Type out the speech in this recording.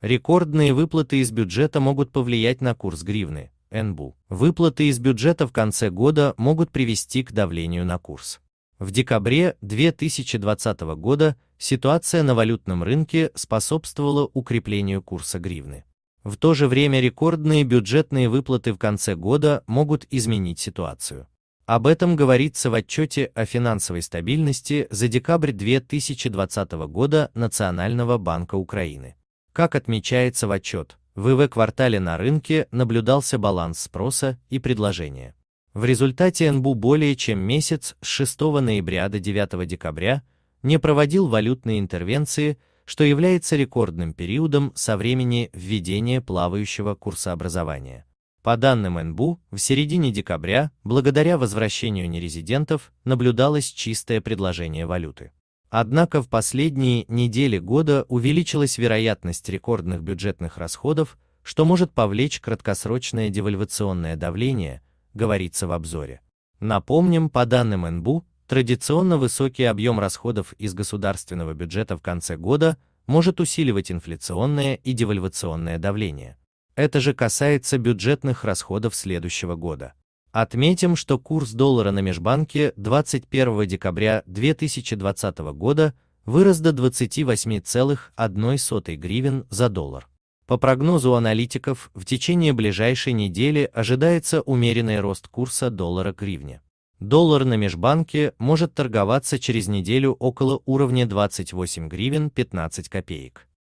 Рекордные выплаты из бюджета могут повлиять на курс гривны, НБУ. Выплаты из бюджета в конце года могут привести к давлению на курс. В декабре 2020 года ситуация на валютном рынке способствовала укреплению курса гривны. В то же время рекордные бюджетные выплаты в конце года могут изменить ситуацию. Об этом говорится в отчете о финансовой стабильности за декабрь 2020 года Национального банка Украины. Как отмечается в отчет, в ИВ квартале на рынке наблюдался баланс спроса и предложения. В результате НБУ более чем месяц с 6 ноября до 9 декабря не проводил валютные интервенции, что является рекордным периодом со времени введения плавающего курсообразования. По данным НБУ, в середине декабря, благодаря возвращению нерезидентов, наблюдалось чистое предложение валюты. Однако в последние недели года увеличилась вероятность рекордных бюджетных расходов, что может повлечь краткосрочное девальвационное давление, говорится в обзоре. Напомним, по данным НБУ, традиционно высокий объем расходов из государственного бюджета в конце года может усиливать инфляционное и девальвационное давление. Это же касается бюджетных расходов следующего года. Отметим, что курс доллара на межбанке 21 декабря 2020 года вырос до 28,01 гривен за доллар. По прогнозу аналитиков, в течение ближайшей недели ожидается умеренный рост курса доллара к гривне. Доллар на межбанке может торговаться через неделю около уровня 28 гривен 15 копеек.